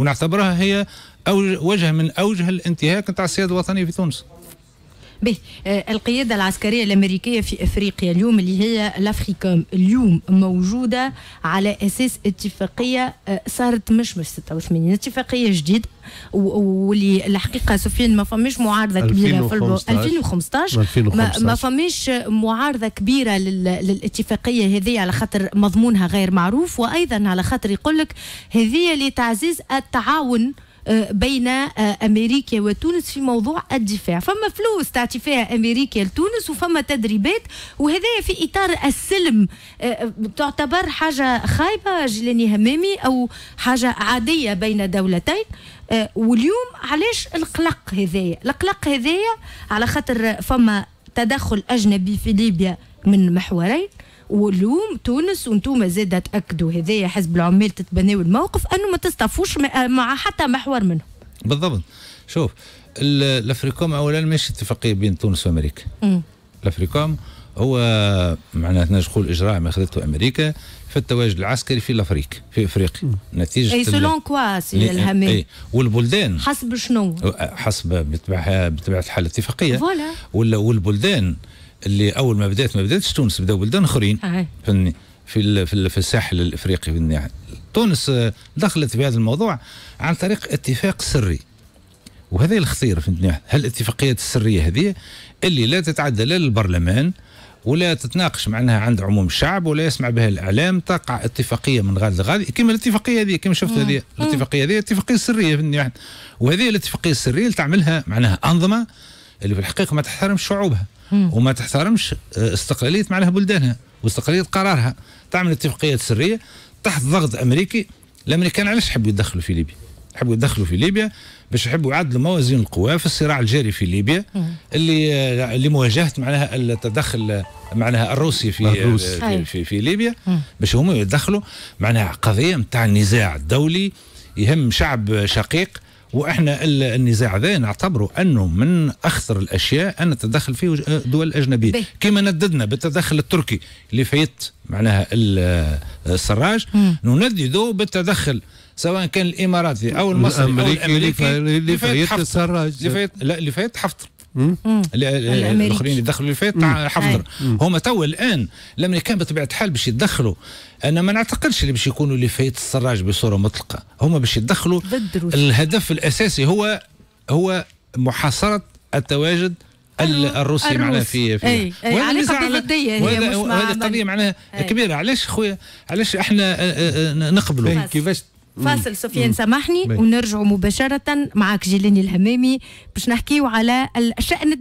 ونعتبرها هي وجه من أوجه الانتهاك نتاع السيادة الوطنية في تونس به آه، القيادة العسكرية الأمريكية في أفريقيا اليوم اللي هي لافريكوم اليوم موجودة على أساس اتفاقية آه، صارت مش مش 86 اتفاقية جديدة واللي الحقيقة سفيان ما فماش معارضة كبيرة في 2015 ما فماش معارضة كبيرة للاتفاقية هذه على خاطر مضمونها غير معروف وأيضا على خاطر يقول لك هذه لتعزيز التعاون آه، بين آه، امريكا وتونس في موضوع الدفاع فما فلوس تعطي فيها امريكا لتونس وفما تدريبات وهذا في اطار السلم آه، تعتبر حاجه خايبه جيلاني همامي او حاجه عاديه بين دولتين واليوم علاش القلق هذايا القلق هذايا على خاطر فما تدخل اجنبي في ليبيا من محورين واليوم تونس وانتم زاد تاكدوا هذايا حزب العمال تتبناو الموقف انه ما تستفوش مع حتى محور منهم بالضبط شوف الافريكوم اولا مش اتفاقيه بين تونس وامريكا الافريكوم هو معناتها نقول اجراء ما اخذته امريكا في التواجد العسكري في الافريق في افريقيا نتيجه اي سولون كوا سي الهمام اي والبلدان حسب شنو أه، حسب بتبعها بطبيعه الحال الاتفاقيه فوالا والبلدان اللي اول ما بدات ما بداتش تونس بداو بلدان اخرين فهمتني في في الساحل الافريقي فهمتني تونس آه، دخلت في هذا الموضوع عن طريق اتفاق سري وهذا الخطير فهمتني هالاتفاقيات السريه هذه اللي لا تتعدى لا للبرلمان ولا تتناقش معناها عند عموم الشعب ولا يسمع بها الاعلام تقع اتفاقيه من غاد لغاد كما الاتفاقيه هذه كما شفت هذه الاتفاقيه هذه اتفاقيه سريه فهمتني وهذه الاتفاقيه السريه اللي تعملها معناها انظمه اللي في الحقيقه ما تحترمش شعوبها مم. وما تحترمش آه، استقلاليه معناها بلدانها واستقلاليه قرارها تعمل اتفاقيات سريه تحت ضغط امريكي الامريكان علاش يحبوا يتدخلوا في ليبيا؟ يحبوا يتدخلوا في ليبيا باش يحبوا يعدلوا موازين القوى في الصراع الجاري في ليبيا اللي آه، لمواجهه معناها التدخل معناها الروسي في آه، الروسي. في, في, في, ليبيا باش هما يتدخلوا معناها قضيه نتاع النزاع الدولي يهم شعب شقيق واحنا النزاع ذا نعتبره انه من اخطر الاشياء ان تتدخل فيه آه، دول اجنبيه كما نددنا بالتدخل التركي اللي فايت معناها السراج نندده بالتدخل سواء كان الاماراتي او المصري او الامريكي اللي فايت السراج اللي فايت لا اللي فايت حفتر الاخرين اللي دخلوا اللي فات حفظر هما توا الان لما كان بطبيعه الحال باش يدخلوا انا ما نعتقدش اللي باش يكونوا اللي فايت السراج بصوره مطلقه هما باش يدخلوا الهدف الاساسي هو هو محاصره التواجد أيوه، الروسي معناها في في أي. أي. على قضيه ضديه وهذه قضيه معناها كبيره علاش خويا علاش احنا نقبلوا كيفاش فاصل سفيان سامحني ونرجع مباشرة معك جيلاني الهمامي باش نحكيو على الشأن الداخلي